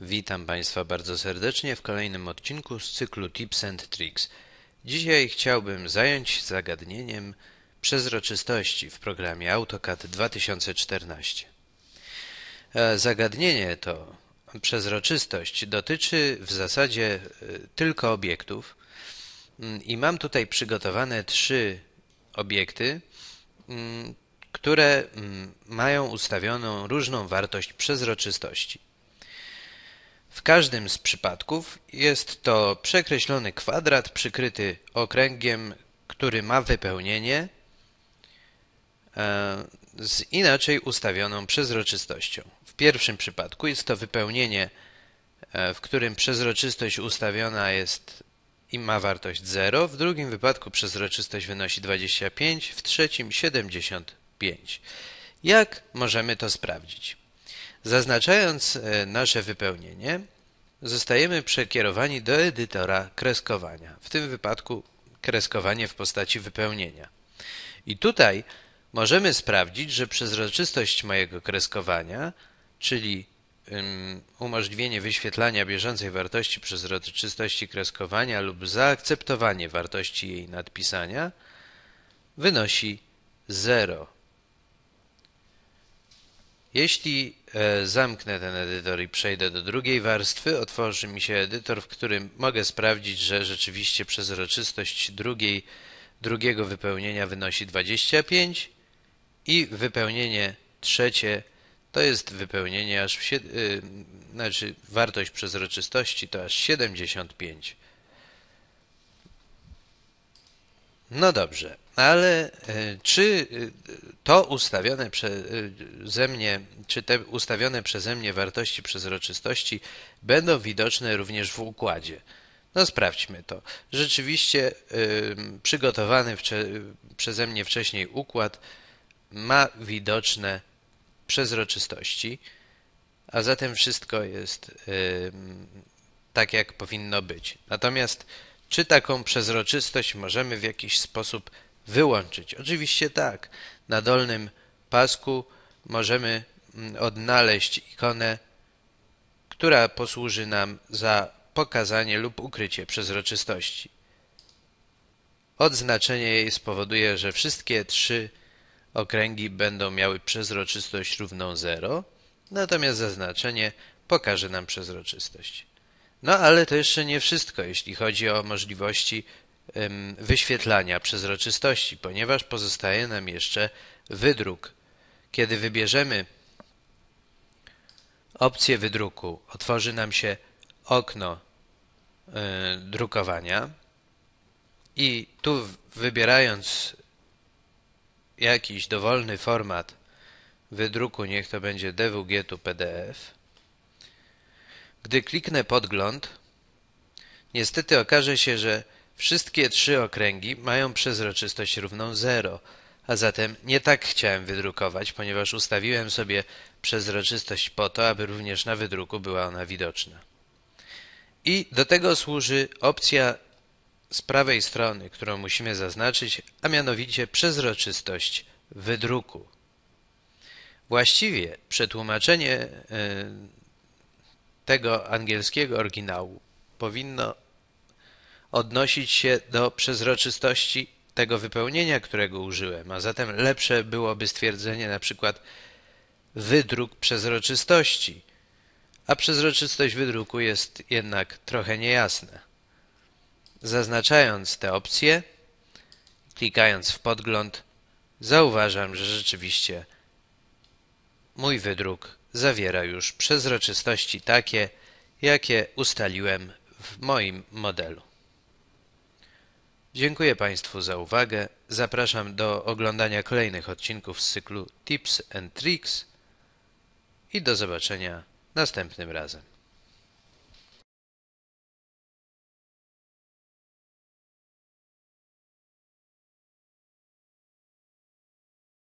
Witam Państwa bardzo serdecznie w kolejnym odcinku z cyklu Tips and Tricks. Dzisiaj chciałbym zająć się zagadnieniem przezroczystości w programie AutoCAD 2014. E, zagadnienie to przezroczystość dotyczy w zasadzie e, tylko obiektów mm, i mam tutaj przygotowane trzy obiekty, mm, które mm, mają ustawioną różną wartość przezroczystości. W każdym z przypadków jest to przekreślony kwadrat przykryty okręgiem, który ma wypełnienie e, z inaczej ustawioną przezroczystością. W pierwszym przypadku jest to wypełnienie, e, w którym przezroczystość ustawiona jest i ma wartość 0, w drugim wypadku przezroczystość wynosi 25, w trzecim 75. Jak możemy to sprawdzić? Zaznaczając e, nasze wypełnienie, zostajemy przekierowani do edytora kreskowania, w tym wypadku kreskowanie w postaci wypełnienia. I tutaj możemy sprawdzić, że przezroczystość mojego kreskowania, czyli umożliwienie wyświetlania bieżącej wartości przezroczystości kreskowania lub zaakceptowanie wartości jej nadpisania, wynosi 0. Jeśli e, zamknę ten edytor i przejdę do drugiej warstwy, otworzy mi się edytor, w którym mogę sprawdzić, że rzeczywiście przezroczystość drugiej, drugiego wypełnienia wynosi 25 i wypełnienie trzecie to jest wypełnienie aż w, y, znaczy wartość przezroczystości to aż 75. No dobrze, ale e, czy e, to ustawione przeze e, mnie, czy te ustawione przeze mnie wartości przezroczystości będą widoczne również w układzie? No sprawdźmy to. Rzeczywiście przygotowany przeze mnie wcześniej układ ma widoczne przezroczystości, a zatem wszystko jest tak, jak powinno być. Natomiast czy taką przezroczystość możemy w jakiś sposób wyłączyć? Oczywiście tak. Na dolnym pasku możemy mm, odnaleźć ikonę, która posłuży nam za pokazanie lub ukrycie przezroczystości. Odznaczenie jej spowoduje, że wszystkie trzy okręgi będą miały przezroczystość równą 0, natomiast zaznaczenie pokaże nam przezroczystość. No ale to jeszcze nie wszystko, jeśli chodzi o możliwości wyświetlania przezroczystości, ponieważ pozostaje nam jeszcze wydruk. Kiedy wybierzemy opcję wydruku, otworzy nam się okno e, drukowania i tu wybierając jakiś dowolny format wydruku, niech to będzie DWG tu PDF, gdy kliknę podgląd, niestety okaże się, że wszystkie trzy okręgi mają przezroczystość równą 0, a zatem nie tak chciałem wydrukować, ponieważ ustawiłem sobie przezroczystość po to, aby również na wydruku była ona widoczna. I do tego służy opcja z prawej strony, którą musimy zaznaczyć, a mianowicie przezroczystość wydruku. Właściwie przetłumaczenie e, tego angielskiego oryginału powinno odnosić się do przezroczystości tego wypełnienia, którego użyłem, a zatem lepsze byłoby stwierdzenie na przykład wydruk przezroczystości, a przezroczystość wydruku jest jednak trochę niejasna. Zaznaczając te opcje, klikając w podgląd, zauważam, że rzeczywiście mój wydruk zawiera już przezroczystości takie, jakie ustaliłem w moim modelu. Dziękuję Państwu za uwagę. Zapraszam do oglądania kolejnych odcinków z cyklu Tips and Tricks i do zobaczenia następnym razem.